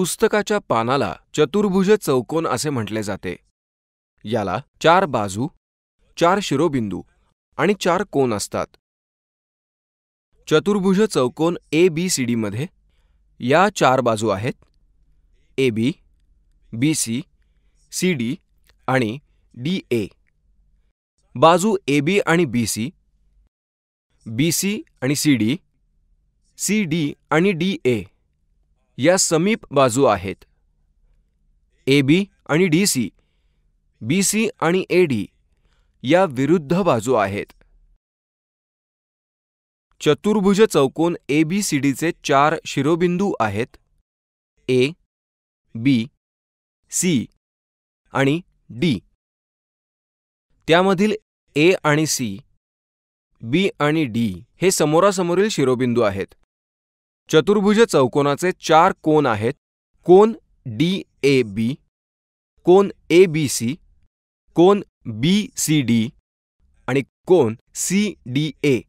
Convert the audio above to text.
पुस्तकाच्या पानाला चतुर्भुज चौकोन असे म्हटले जाते याला चार बाजू चार शिरोबिंदू आणि चार कोन असतात चतुर्भुज चौकोन ए बी सी मध्ये या चार बाजू आहेत A B B C C D आणि डी ए बाजू ए बी आणि बी सी बी सी आणि सी डी सी डी आणि डी ए या समीप बाजू आहेत ए बी आणि डी सी बी सी आणि ए डी या विरुद्ध बाजू आहेत चतुर्भुज चौकोन ए बी सी डीचे चार शिरोबिंदू आहेत ए बी सी आणि डी त्यामधील ए आणि सी बी आणि डी हे समोरासमोरील शिरोबिंदू आहेत चतुर्भुज चौकोनाचे चार कोन आहेत कोन डी ए बी कोन ए बी सी कोन बी सी डी आणि कोन सी डी ए